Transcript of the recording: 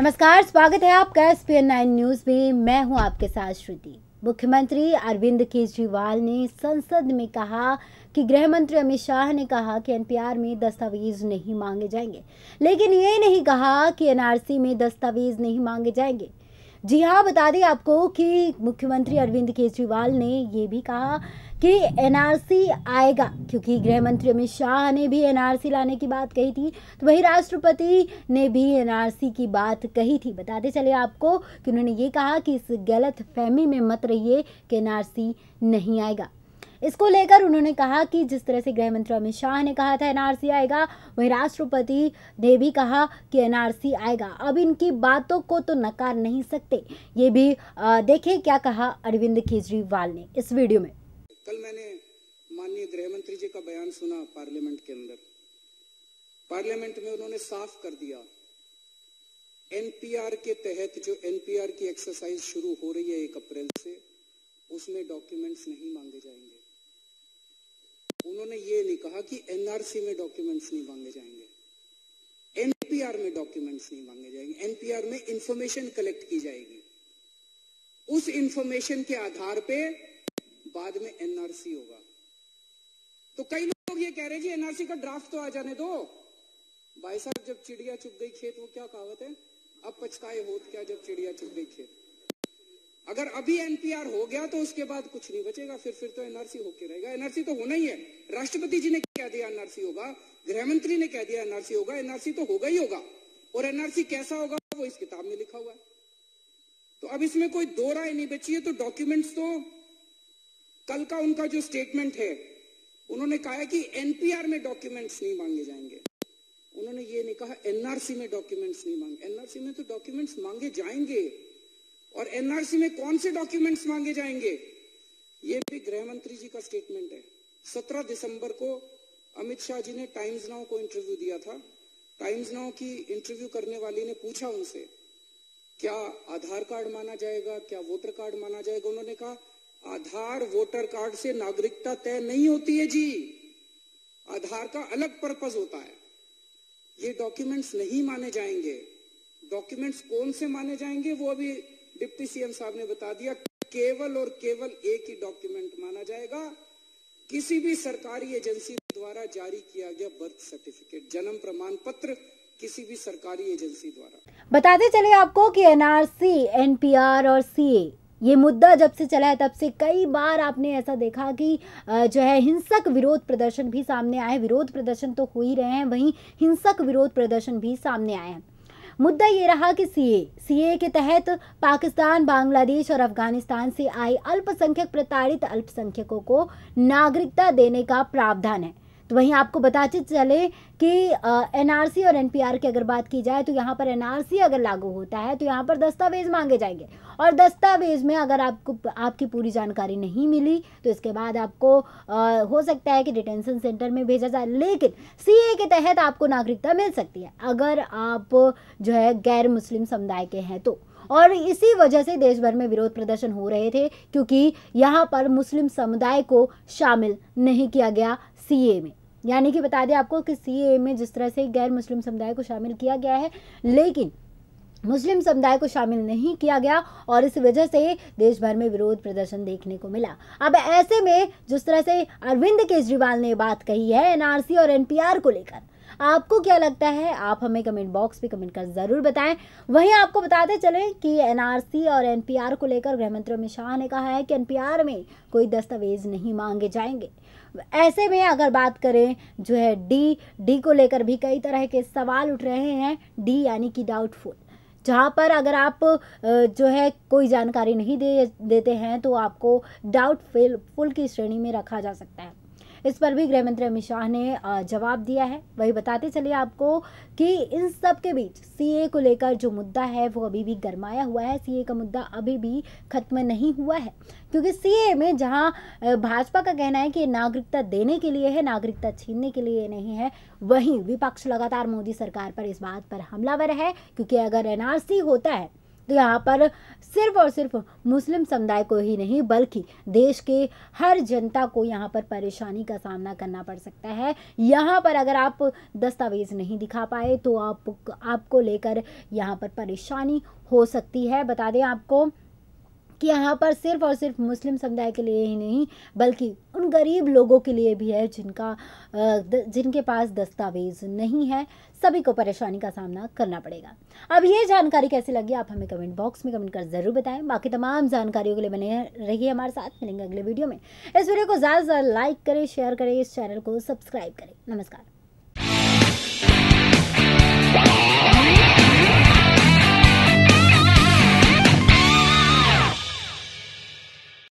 नमस्कार स्वागत है आपका एस पी नाइन न्यूज में मैं हूं आपके साथ श्रुति मुख्यमंत्री अरविंद केजरीवाल ने संसद में कहा कि गृह मंत्री अमित शाह ने कहा कि एनपीआर में दस्तावेज नहीं मांगे जाएंगे लेकिन ये नहीं कहा कि एनआरसी में दस्तावेज नहीं मांगे जाएंगे जी हाँ बता दें आपको कि मुख्यमंत्री अरविंद केजरीवाल ने ये भी कहा कि एनआरसी आएगा क्योंकि गृह मंत्री अमित शाह ने भी एनआरसी लाने की बात कही थी तो वही राष्ट्रपति ने भी एनआरसी की बात कही थी बताते चले आपको कि उन्होंने ये कहा कि इस गलत फहमी में मत रहिए कि एनआरसी नहीं आएगा इसको लेकर उन्होंने कहा कि जिस तरह से गृह मंत्री अमित शाह ने कहा था एनआरसी आएगा वहीं राष्ट्रपति ने भी कहा कि एनआरसी आएगा अब इनकी बातों को तो नकार नहीं सकते ये भी देखे क्या कहा अरविंद केजरीवाल ने इस वीडियो में कल मैंने माननीय गृह मंत्री जी का बयान सुना पार्लियामेंट के अंदर पार्लियामेंट में उन्होंने साफ कर दिया एनपीआर के तहत जो एनपीआर की एक्सरसाइज शुरू हो रही है एक अप्रैल से उसमें डॉक्यूमेंट्स नहीं मांगे जाएंगे उन्होंने ये नहीं कहा कि एनआरसी में डॉक्यूमेंट्स नहीं मांगे जाएंगे एनपीआर में डॉक्यूमेंट्स नहीं मांगे जाएंगे एनपीआर में इंफॉर्मेशन कलेक्ट की जाएगी उस इंफॉर्मेशन के आधार पे बाद में एनआरसी होगा तो कई लोग ये कह रहे जी एनआरसी का ड्राफ्ट तो आ जाने दो भाई साहब जब चिड़िया चुप गई खेत वो क्या कहावत है अब पछताए होत क्या जब चिड़िया चुप गई खेत अगर अभी एनपीआर हो गया तो उसके बाद कुछ नहीं बचेगा फिर फिर तो एनआरसी होके रहेगा एनआरसी तो होना ही है राष्ट्रपति जी ने कह दिया एनआरसी होगा गृह मंत्री ने कह दिया एनआरसी होगा एनआरसी तो होगा ही होगा और एनआरसी कैसा होगा वो इस किताब में लिखा हुआ है तो अब इसमें कोई दो राय नहीं बची है तो डॉक्यूमेंट्स तो कल का उनका जो स्टेटमेंट है उन्होंने कहा कि एनपीआर में डॉक्यूमेंट्स नहीं मांगे जाएंगे उन्होंने ये नहीं कहा एनआरसी में डॉक्यूमेंट्स नहीं मांगे एनआरसी में तो डॉक्यूमेंट्स मांगे जाएंगे और एनआरसी में कौन से डॉक्यूमेंट्स मांगे जाएंगे ये भी गृह मंत्री जी का स्टेटमेंट है 17 दिसंबर को अमित शाह जी ने टाइम्स नाउ को इंटरव्यू दिया था टाइम्स नाउ की इंटरव्यू करने वाली ने पूछा उनसे क्या आधार कार्ड माना जाएगा क्या वोटर कार्ड माना जाएगा उन्होंने कहा आधार वोटर कार्ड से नागरिकता तय नहीं होती है जी आधार का अलग पर्पज होता है ये डॉक्यूमेंट्स नहीं माने जाएंगे डॉक्यूमेंट्स कौन से माने जाएंगे वो अभी डिप्टी सीएम साहब ने बता दिया केवल और केवल एक ही डॉक्यूमेंट माना जाएगा किसी भी सरकारी एजेंसी द्वारा जारी किया गया बर्थ सर्टिफिकेट जन्म प्रमाण पत्र किसी भी सरकारी एजेंसी द्वारा बताते चले आपको कि एनआरसी एनपीआर और सीए ये मुद्दा जब से चला है तब से कई बार आपने ऐसा देखा कि जो है हिंसक विरोध प्रदर्शन भी सामने आए विरोध प्रदर्शन तो हो ही रहे हैं वहीं हिंसक विरोध प्रदर्शन भी सामने आए हैं मुद्दा ये रहा कि सीए सीए के तहत पाकिस्तान बांग्लादेश और अफगानिस्तान से आए अल्पसंख्यक प्रताड़ित अल्पसंख्यकों को नागरिकता देने का प्रावधान है तो वहीं आपको बताते चले कि एनआरसी और एनपीआर की अगर बात की जाए तो यहाँ पर एनआरसी अगर लागू होता है तो यहाँ पर दस्तावेज़ मांगे जाएंगे और दस्तावेज़ में अगर आपको आपकी पूरी जानकारी नहीं मिली तो इसके बाद आपको आ, हो सकता है कि डिटेंशन सेंटर में भेजा जाए लेकिन सी के तहत आपको नागरिकता मिल सकती है अगर आप जो है गैर मुस्लिम समुदाय के हैं तो और इसी वजह से देश भर में विरोध प्रदर्शन हो रहे थे क्योंकि यहाँ पर मुस्लिम समुदाय को शामिल नहीं किया गया सीए में यानी कि बता दें आपको कि सी में जिस तरह से गैर मुस्लिम समुदाय को शामिल किया गया है लेकिन मुस्लिम समुदाय को शामिल नहीं किया गया और इस वजह से देश भर में विरोध प्रदर्शन देखने को मिला अब ऐसे में जिस तरह से अरविंद केजरीवाल ने बात कही है एनआरसी और एनपीआर को लेकर आपको क्या लगता है आप हमें कमेंट बॉक्स में कमेंट कर ज़रूर बताएं वहीं आपको बताते चलें कि एनआरसी और एनपीआर को लेकर गृहमंत्री अमित शाह ने कहा है कि एनपीआर में कोई दस्तावेज नहीं मांगे जाएंगे ऐसे में अगर बात करें जो है डी डी को लेकर भी कई तरह के सवाल उठ रहे हैं डी यानी कि डाउटफुल जहाँ पर अगर आप जो है कोई जानकारी नहीं दे देते हैं तो आपको डाउट डाउटफुल फुल की श्रेणी में रखा जा सकता है इस पर भी गृह मंत्री अमित शाह ने जवाब दिया है वही बताते चलिए आपको कि इन सब के बीच सीए को लेकर जो मुद्दा है वो अभी भी गरमाया हुआ है सीए का मुद्दा अभी भी खत्म नहीं हुआ है क्योंकि सीए में जहाँ भाजपा का कहना है कि नागरिकता देने के लिए है नागरिकता छीनने के लिए नहीं है वहीं विपक्ष लगातार मोदी सरकार पर इस बात पर हमलावर है क्योंकि अगर एनआरसी होता है तो यहाँ पर सिर्फ और सिर्फ मुस्लिम समुदाय को ही नहीं बल्कि देश के हर जनता को यहाँ पर परेशानी का सामना करना पड़ सकता है यहाँ पर अगर आप दस्तावेज़ नहीं दिखा पाए तो आप आपको लेकर यहाँ पर परेशानी हो सकती है बता दें आपको कि यहाँ पर सिर्फ और सिर्फ मुस्लिम समुदाय के लिए ही नहीं बल्कि उन गरीब लोगों के लिए भी है जिनका जिनके पास दस्तावेज नहीं है सभी को परेशानी का सामना करना पड़ेगा अब ये जानकारी कैसी लगी आप हमें कमेंट बॉक्स में कमेंट कर जरूर बताएं बाकी तमाम जानकारियों के लिए बने रहिए हमारे साथ मिलेंगे अगले वीडियो में इस वीडियो को ज़्यादा से ज़्यादा लाइक करें शेयर करें इस चैनल को सब्सक्राइब करें नमस्कार